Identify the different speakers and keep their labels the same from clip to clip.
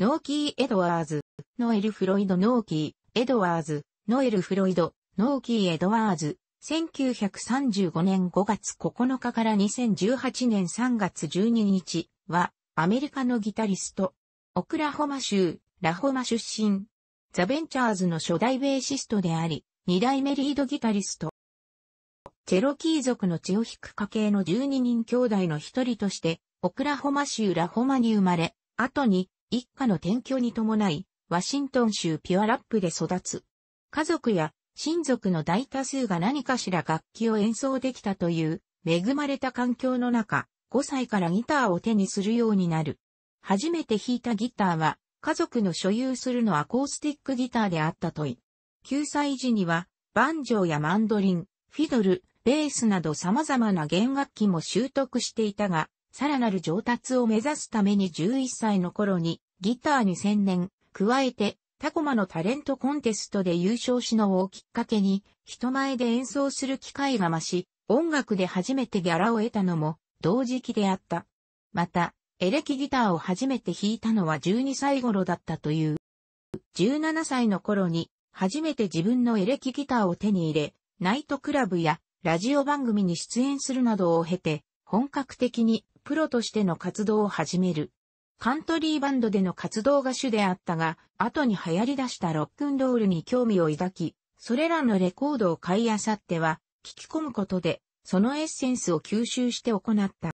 Speaker 1: ノーキー・エドワーズ、ノエル・フロイド・ノーキー、エドワーズ、ノエル・フロイド、ノーキー・エドワーズ、1935年5月9日から2018年3月12日は、アメリカのギタリスト、オクラホマ州、ラホマ出身、ザ・ベンチャーズの初代ベーシストであり、二代目リードギタリスト。チェロキー族の血を引く家系の12人兄弟の一人として、オクラホマ州ラホマに生まれ、後に一家の転居に伴い、ワシントン州ピュアラップで育つ。家族や親族の大多数が何かしら楽器を演奏できたという恵まれた環境の中、5歳からギターを手にするようになる。初めて弾いたギターは家族の所有するのアコースティックギターであったとい。9歳時にはバンジョーやマンドリン、フィドル、ベースなど様々な弦楽器も習得していたが、さらなる上達を目指すために11歳の頃にギターに専念、加えてタコマのタレントコンテストで優勝しのをきっかけに人前で演奏する機会が増し、音楽で初めてギャラを得たのも同時期であった。また、エレキギターを初めて弾いたのは12歳頃だったという。17歳の頃に初めて自分のエレキギターを手に入れ、ナイトクラブやラジオ番組に出演するなどを経て、本格的にプロとしての活動を始める。カントリーバンドでの活動が主であったが、後に流行り出したロックンロールに興味を抱き、それらのレコードを買いあさっては、聞き込むことで、そのエッセンスを吸収して行った。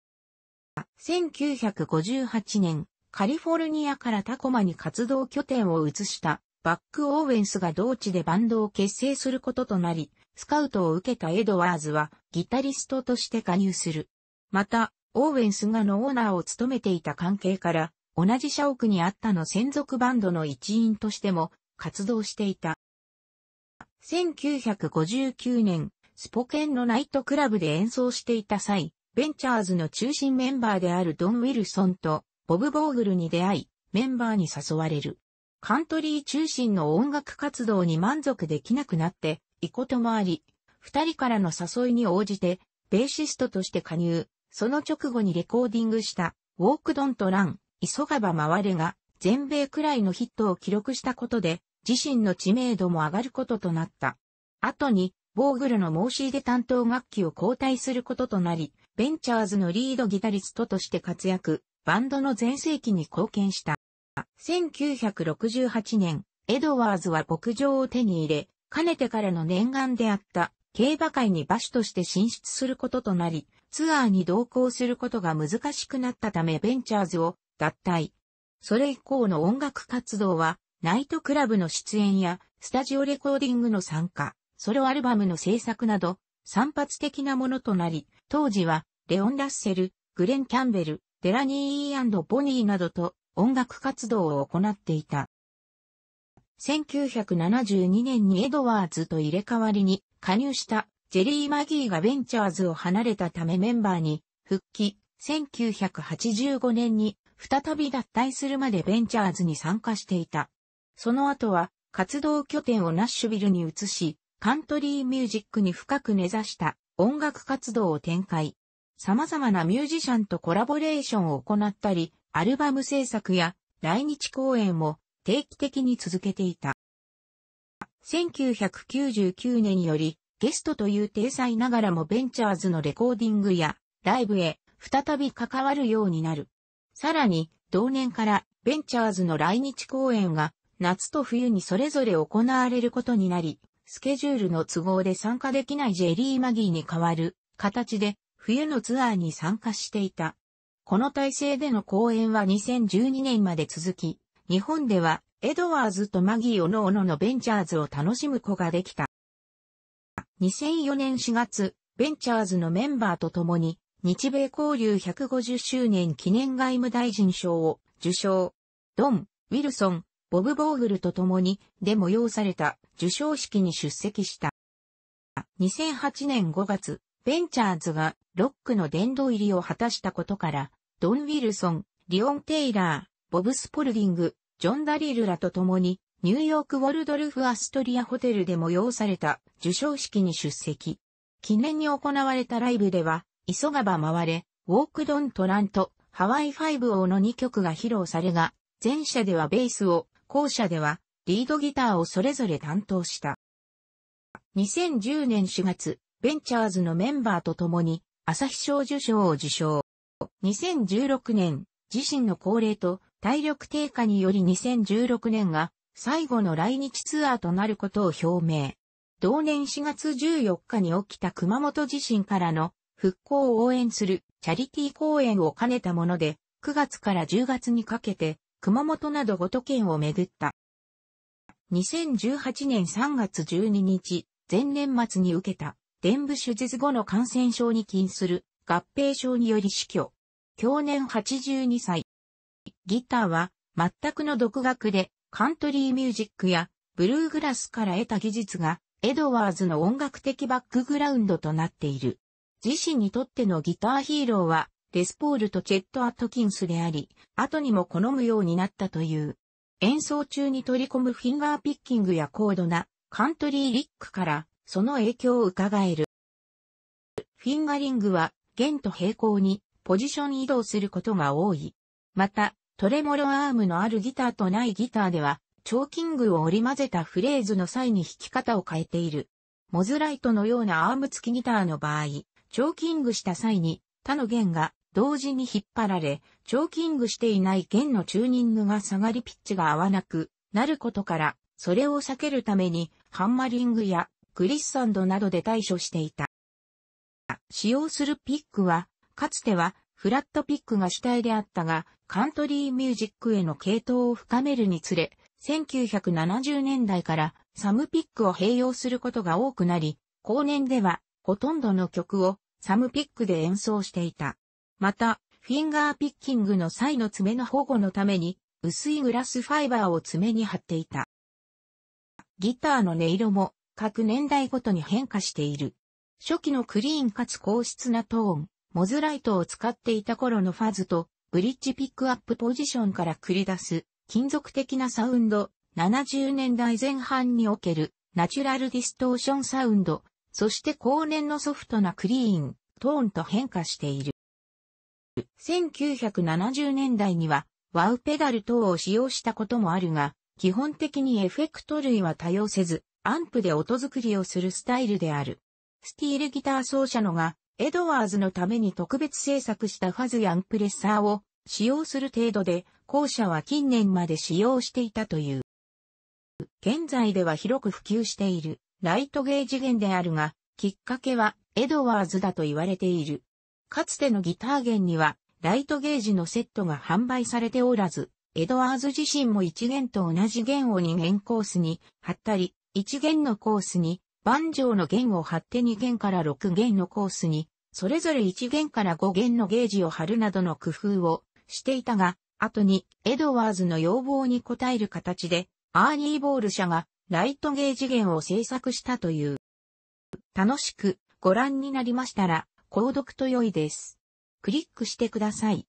Speaker 1: 1958年、カリフォルニアからタコマに活動拠点を移したバック・オーウェンスが同地でバンドを結成することとなり、スカウトを受けたエドワーズはギタリストとして加入する。また、オーウェンスがのオーナーを務めていた関係から、同じ社屋にあったの専属バンドの一員としても活動していた。1959年、スポケンのナイトクラブで演奏していた際、ベンチャーズの中心メンバーであるドン・ウィルソンとボブ・ボーグルに出会い、メンバーに誘われる。カントリー中心の音楽活動に満足できなくなって、いこともあり、二人からの誘いに応じて、ベーシストとして加入、その直後にレコーディングした、ウォークドントラン、急がば回れが、全米くらいのヒットを記録したことで、自身の知名度も上がることとなった。後に、ボーグルの申し入れ担当楽器を交代することとなり、ベンチャーズのリードギタリストとして活躍、バンドの全盛期に貢献した。1968年、エドワーズは牧場を手に入れ、かねてからの念願であった競馬界に馬主として進出することとなり、ツアーに同行することが難しくなったためベンチャーズを脱退。それ以降の音楽活動は、ナイトクラブの出演や、スタジオレコーディングの参加、ソロアルバムの制作など、散発的なものとなり、当時は、レオン・ラッセル、グレン・キャンベル、デラニーボニーなどと音楽活動を行っていた。1972年にエドワーズと入れ替わりに加入したジェリー・マギーがベンチャーズを離れたためメンバーに復帰、1985年に再び脱退するまでベンチャーズに参加していた。その後は活動拠点をナッシュビルに移し、カントリーミュージックに深く根ざした音楽活動を展開。様々なミュージシャンとコラボレーションを行ったり、アルバム制作や来日公演を定期的に続けていた。1999年よりゲストという体裁ながらもベンチャーズのレコーディングやライブへ再び関わるようになる。さらに同年からベンチャーズの来日公演が夏と冬にそれぞれ行われることになり、スケジュールの都合で参加できないジェリー・マギーに代わる形で冬のツアーに参加していた。この体制での公演は2012年まで続き、日本ではエドワーズとマギーおのおののベンチャーズを楽しむ子ができた。2004年4月、ベンチャーズのメンバーと共に、日米交流150周年記念外務大臣賞を受賞。ドン、ウィルソン、ボブ・ボーグルと共に、で催された受賞式に出席した。2008年5月、ベンチャーズがロックの殿堂入りを果たしたことから、ドン・ウィルソン、リオン・テイラー、ボブ・スポルディング、ジョン・ダリルらと共に、ニューヨーク・ウォルドルフ・アストリアホテルで催された受賞式に出席。記念に行われたライブでは、急がば回れ、ウォーク・ドン・トラント、ハワイ・ファイブ・オーの2曲が披露されが、前者ではベースを、後者ではリードギターをそれぞれ担当した。2010年4月、ベンチャーズのメンバーと共に、朝日賞受賞を受賞。2016年、自身の恒例と体力低下により2016年が最後の来日ツアーとなることを表明。同年4月14日に起きた熊本地震からの復興を応援するチャリティー公演を兼ねたもので、9月から10月にかけて熊本など5都県を巡った。2018年3月12日、前年末に受けた、伝部手術後の感染症に起因する合併症により死去。去年82歳、ギターは全くの独学でカントリーミュージックやブルーグラスから得た技術がエドワーズの音楽的バックグラウンドとなっている。自身にとってのギターヒーローはレスポールとチェット・アトキンスであり、後にも好むようになったという。演奏中に取り込むフィンガーピッキングや高度なカントリーリックからその影響を伺える。フィンガリングは弦と平行にポジション移動することが多い。また、トレモロアームのあるギターとないギターでは、チョーキングを織り交ぜたフレーズの際に弾き方を変えている。モズライトのようなアーム付きギターの場合、チョーキングした際に他の弦が同時に引っ張られ、チョーキングしていない弦のチューニングが下がりピッチが合わなくなることから、それを避けるためにハンマリングやグリッサンドなどで対処していた。使用するピックは、かつてはフラットピックが主体であったが、カントリーミュージックへの系統を深めるにつれ、1970年代からサムピックを併用することが多くなり、後年ではほとんどの曲をサムピックで演奏していた。また、フィンガーピッキングの際の爪の保護のために、薄いグラスファイバーを爪に貼っていた。ギターの音色も各年代ごとに変化している。初期のクリーンかつ硬質なトーン、モズライトを使っていた頃のファズと、ブリッジピックアップポジションから繰り出す、金属的なサウンド、70年代前半における、ナチュラルディストーションサウンド、そして後年のソフトなクリーン、トーンと変化している。1970年代には、ワウペダル等を使用したこともあるが、基本的にエフェクト類は多用せず、アンプで音作りをするスタイルである。スティールギター奏者のが、エドワーズのために特別制作したファズやアンプレッサーを使用する程度で、後者は近年まで使用していたという。現在では広く普及している、ライトゲージ弦であるが、きっかけは、エドワーズだと言われている。かつてのギター弦には、ライトゲージのセットが販売されておらず、エドワーズ自身も1弦と同じ弦を2弦コースに貼ったり、1弦のコースに、バンジョーの弦を貼って2弦から6弦のコースにそれぞれ1弦から5弦のゲージを貼るなどの工夫をしていたが、後にエドワーズの要望に応える形で、アーニー・ボール社がライトゲージ弦を制作したという。楽しくご覧になりましたら、購読と良いです。クリックしてください。